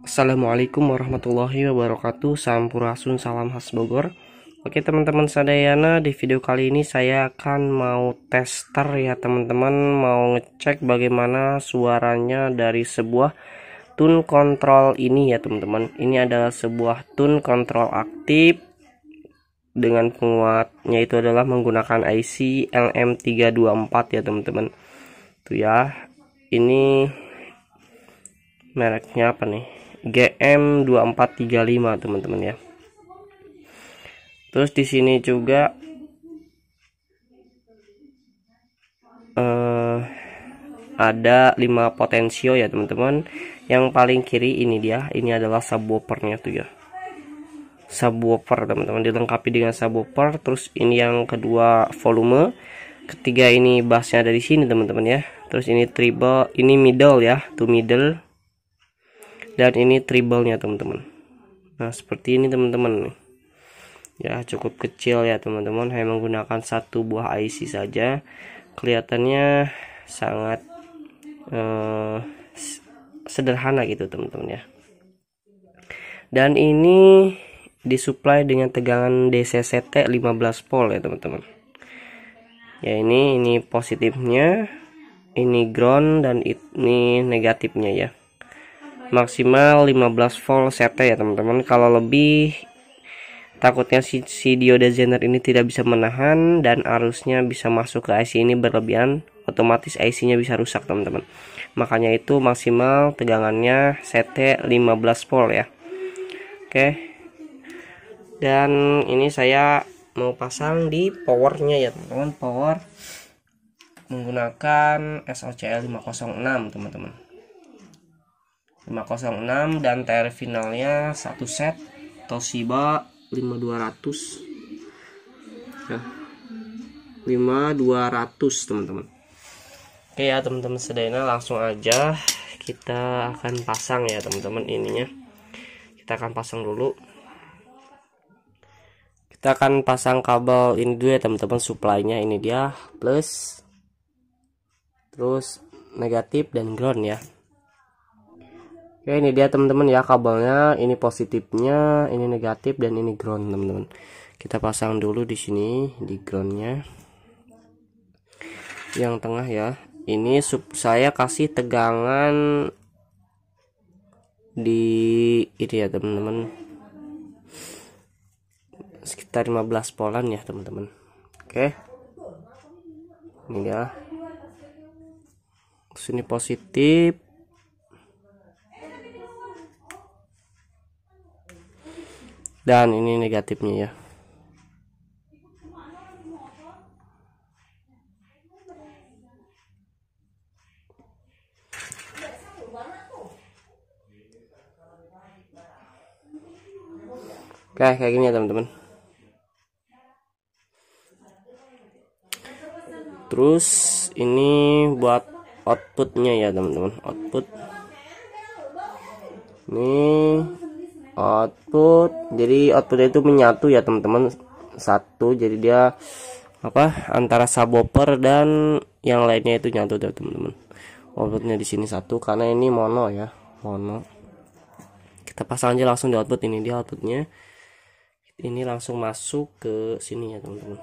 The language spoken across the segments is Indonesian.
Assalamualaikum warahmatullahi wabarakatuh Sampurasun salam khas Bogor Oke teman-teman sadayana di video kali ini saya akan mau tester ya teman-teman Mau ngecek bagaimana suaranya dari sebuah tune control ini ya teman-teman Ini adalah sebuah tune control aktif Dengan penguatnya itu adalah menggunakan IC LM324 ya teman-teman Tuh ya ini mereknya apa nih GM2435 teman-teman ya terus di sini juga eh, ada 5 potensio ya teman-teman yang paling kiri ini dia ini adalah subwoofernya tuh ya subwoofer teman-teman dilengkapi dengan subwoofer terus ini yang kedua volume ketiga ini bassnya ada di sini teman-teman ya terus ini treble ini middle ya to middle dan ini tribalnya teman-teman nah seperti ini teman-teman ya cukup kecil ya teman-teman hanya menggunakan satu buah IC saja kelihatannya sangat eh, sederhana gitu teman-teman ya dan ini disuplai dengan tegangan DCCT 15 volt ya teman-teman ya ini ini positifnya ini ground dan ini negatifnya ya maksimal 15 volt CT ya teman-teman kalau lebih takutnya si, si dioda zener ini tidak bisa menahan dan arusnya bisa masuk ke IC ini berlebihan otomatis IC nya bisa rusak teman-teman makanya itu maksimal tegangannya CT 15 volt ya oke dan ini saya mau pasang di powernya ya teman-teman power menggunakan SOCL 506 teman-teman 506 dan TR finalnya satu set Toshiba 5200 ya 5200 teman-teman Oke ya teman-teman sedainya langsung aja kita akan pasang ya teman-teman ininya kita akan pasang dulu kita akan pasang kabel ini dulu ya teman-teman supply-nya ini dia plus terus negatif dan ground ya Oke ini dia teman-teman ya kabelnya ini positifnya ini negatif dan ini ground teman-teman kita pasang dulu di sini di groundnya yang tengah ya ini sub saya kasih tegangan di ini ya teman-teman sekitar 15 polan ya teman-teman oke ini ya sini positif dan ini negatifnya ya Oke, kayak gini ya teman-teman. Terus ini buat outputnya ya teman-teman. Output. Ini output jadi outputnya itu menyatu ya teman-teman satu jadi dia apa antara subwoofer dan yang lainnya itu nyatu ya teman-teman outputnya di sini satu karena ini mono ya mono kita pasang aja langsung di output ini dia outputnya ini langsung masuk ke sini ya teman-teman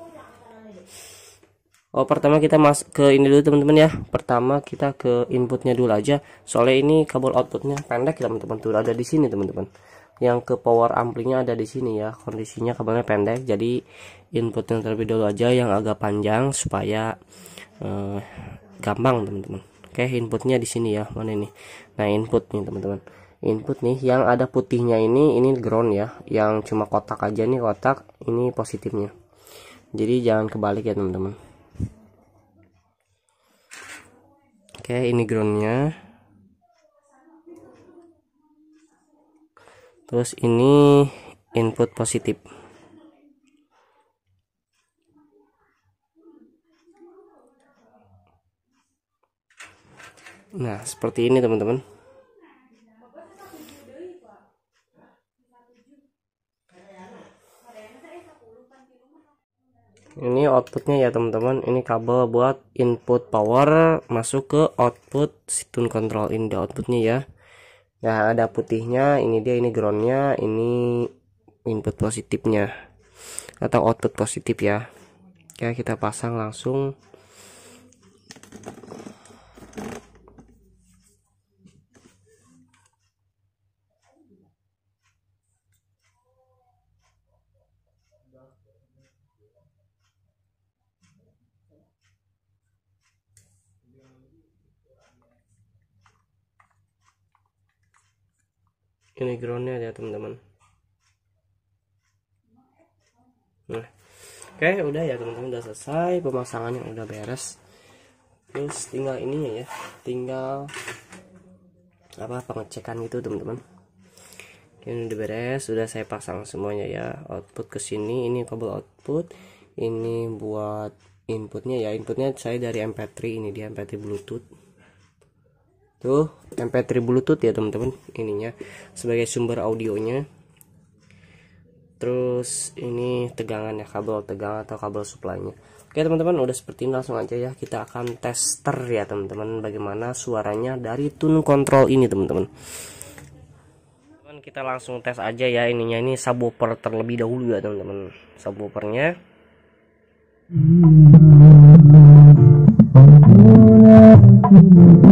Oh pertama kita masuk ke ini dulu teman-teman ya pertama kita ke inputnya dulu aja soalnya ini kabel outputnya pendek ya teman-teman tuh ada di sini teman-teman yang ke power amplinya ada di sini ya kondisinya kabelnya pendek jadi inputnya terlebih dulu aja yang agak panjang supaya uh, gampang teman-teman oke inputnya di sini ya mana ini nah input nih teman-teman input nih yang ada putihnya ini ini ground ya yang cuma kotak aja nih kotak ini positifnya jadi jangan kebalik ya teman-teman oke ini groundnya terus ini input positif nah seperti ini teman-teman ini outputnya ya teman-teman ini kabel buat input power masuk ke output situn control ini outputnya ya ya ada putihnya ini dia ini groundnya ini input positifnya atau output positif ya ya kita pasang langsung ini groundnya ya teman-teman nah oke udah ya teman-teman udah selesai pemasangannya udah beres terus tinggal ini ya tinggal apa pengecekan gitu teman-teman ini udah beres sudah saya pasang semuanya ya output ke sini ini kabel output ini buat inputnya ya inputnya saya dari mp3 ini dia mp3 bluetooth tuh MP3 Bluetooth ya teman-teman ininya sebagai sumber audionya terus ini tegangannya kabel tegangan atau kabel suplainya oke teman-teman udah seperti ini langsung aja ya kita akan tester ya teman-teman bagaimana suaranya dari tune control ini teman-teman kita langsung tes aja ya ininya ini subwoofer terlebih dahulu ya teman-teman subwoofernya Thank hmm.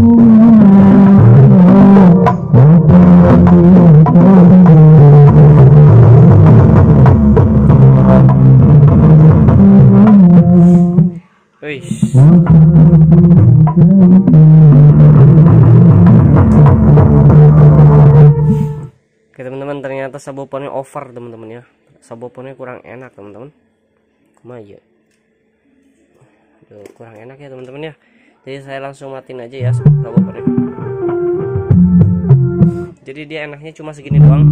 Oke teman-teman ternyata sabuponnya over teman-teman ya Sabuponnya kurang enak teman-teman kemana iya? kurang enak ya teman-teman ya jadi saya langsung matiin aja ya subwoofernya jadi dia enaknya cuma segini doang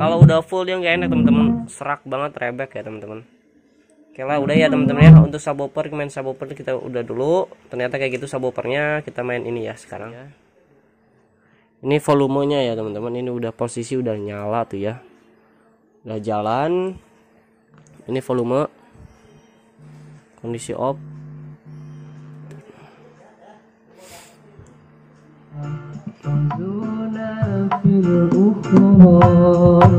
kalau udah full dia nggak enak teman-teman serak banget rebek ya teman-teman oke lah udah ya teman-teman ya untuk subwoofer main subwoofer kita udah dulu ternyata kayak gitu subwoofernya kita main ini ya sekarang iya. ini volumenya ya teman-teman ini udah posisi udah nyala tuh ya udah jalan ini volume kondisi off Don't do that,